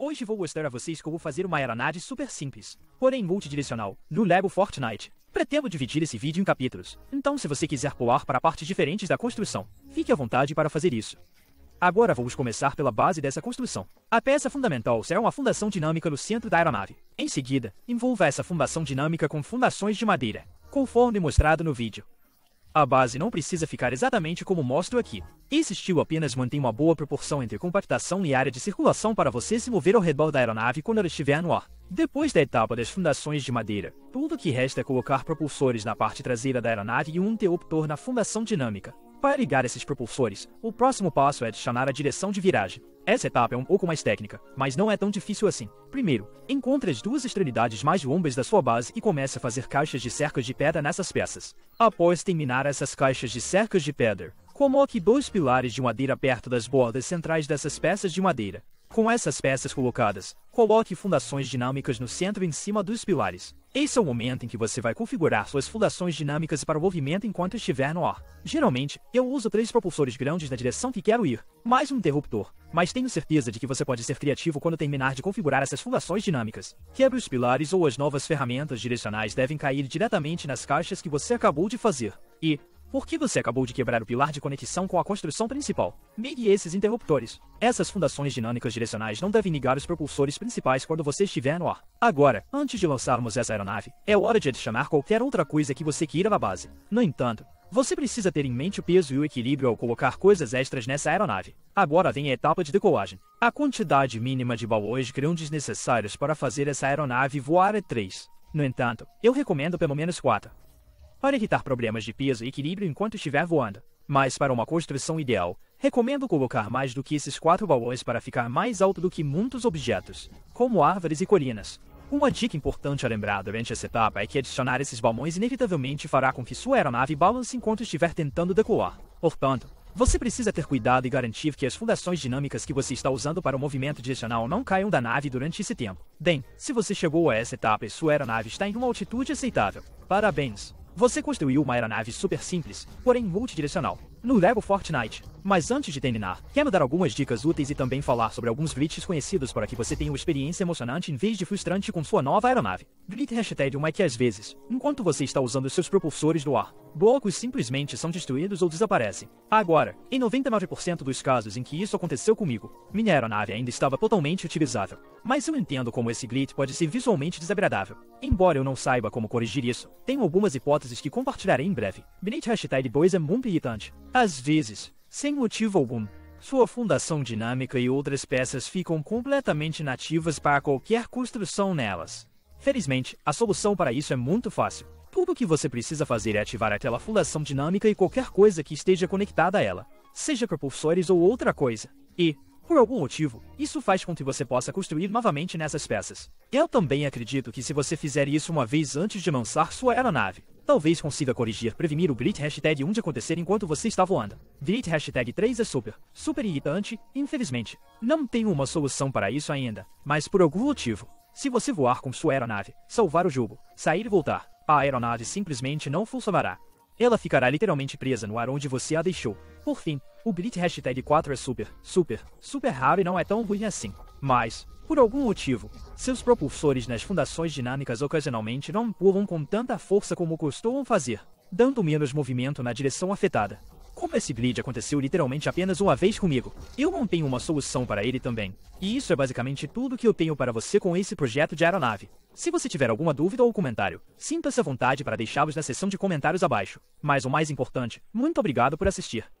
Hoje vou mostrar a vocês como fazer uma aeronave super simples, porém multidirecional, no Lego Fortnite. Pretendo dividir esse vídeo em capítulos, então se você quiser pular para partes diferentes da construção, fique à vontade para fazer isso. Agora vamos começar pela base dessa construção. A peça fundamental será uma fundação dinâmica no centro da aeronave. Em seguida, envolva essa fundação dinâmica com fundações de madeira, conforme mostrado no vídeo. A base não precisa ficar exatamente como mostro aqui. Esse estilo apenas mantém uma boa proporção entre compactação e área de circulação para você se mover ao redor da aeronave quando ela estiver no ar. Depois da etapa das fundações de madeira, tudo que resta é colocar propulsores na parte traseira da aeronave e um interruptor na fundação dinâmica. Para ligar esses propulsores, o próximo passo é adicionar a direção de viragem. Essa etapa é um pouco mais técnica, mas não é tão difícil assim. Primeiro, encontre as duas extremidades mais lombas da sua base e comece a fazer caixas de cercas de pedra nessas peças. Após terminar essas caixas de cercas de pedra, coloque dois pilares de madeira perto das bordas centrais dessas peças de madeira. Com essas peças colocadas, Coloque fundações dinâmicas no centro em cima dos pilares. Esse é o momento em que você vai configurar suas fundações dinâmicas para o movimento enquanto estiver no ar. Geralmente, eu uso três propulsores grandes na direção que quero ir, mais um interruptor, mas tenho certeza de que você pode ser criativo quando terminar de configurar essas fundações dinâmicas. Quebre os pilares ou as novas ferramentas direcionais devem cair diretamente nas caixas que você acabou de fazer. E, por que você acabou de quebrar o pilar de conexão com a construção principal? Migue esses interruptores. Essas fundações dinâmicas direcionais não devem ligar os propulsores principais quando você estiver no ar. Agora, antes de lançarmos essa aeronave, é hora de chamar qualquer outra coisa que você queira na base. No entanto, você precisa ter em mente o peso e o equilíbrio ao colocar coisas extras nessa aeronave. Agora vem a etapa de decolagem. A quantidade mínima de balões grão desnecessários para fazer essa aeronave voar é 3. No entanto, eu recomendo pelo menos 4 para evitar problemas de peso e equilíbrio enquanto estiver voando. Mas para uma construção ideal, recomendo colocar mais do que esses quatro balões para ficar mais alto do que muitos objetos, como árvores e colinas. Uma dica importante a lembrar durante essa etapa é que adicionar esses balões inevitavelmente fará com que sua aeronave balance enquanto estiver tentando decolar. Portanto, você precisa ter cuidado e garantir que as fundações dinâmicas que você está usando para o movimento direcional não caiam da nave durante esse tempo. Bem, se você chegou a essa etapa e sua aeronave está em uma altitude aceitável, parabéns! Você construiu uma aeronave super simples, porém multidirecional, no Lego Fortnite. Mas antes de terminar, quero dar algumas dicas úteis e também falar sobre alguns glitches conhecidos para que você tenha uma experiência emocionante em vez de frustrante com sua nova aeronave. Glitch hashtag uma que às vezes, enquanto você está usando seus propulsores do ar, blocos simplesmente são destruídos ou desaparecem. Agora, em 99% dos casos em que isso aconteceu comigo, minha aeronave ainda estava totalmente utilizável. Mas eu entendo como esse glitch pode ser visualmente desagradável. Embora eu não saiba como corrigir isso, tenho algumas hipóteses hipóteses que compartilharei em breve. Binit Hashtag Boys é muito irritante. Às vezes, sem motivo algum, sua fundação dinâmica e outras peças ficam completamente nativas para qualquer construção nelas. Felizmente, a solução para isso é muito fácil. Tudo o que você precisa fazer é ativar aquela fundação dinâmica e qualquer coisa que esteja conectada a ela, seja propulsores ou outra coisa. E, por algum motivo, isso faz com que você possa construir novamente nessas peças. Eu também acredito que se você fizer isso uma vez antes de lançar sua aeronave, Talvez consiga corrigir prevenir o Grit Hashtag 1 de acontecer enquanto você está voando. Grit Hashtag 3 é super, super irritante, infelizmente. Não tenho uma solução para isso ainda, mas por algum motivo, se você voar com sua aeronave, salvar o jogo, sair e voltar, a aeronave simplesmente não funcionará. Ela ficará literalmente presa no ar onde você a deixou. Por fim, o Grit Hashtag 4 é super, super, super raro e não é tão ruim assim. Mas, por algum motivo, seus propulsores nas fundações dinâmicas ocasionalmente não pulam com tanta força como costumam fazer, dando menos movimento na direção afetada. Como esse glitch aconteceu literalmente apenas uma vez comigo, eu não tenho uma solução para ele também. E isso é basicamente tudo que eu tenho para você com esse projeto de aeronave. Se você tiver alguma dúvida ou comentário, sinta-se à vontade para deixá-los na seção de comentários abaixo. Mas o mais importante, muito obrigado por assistir.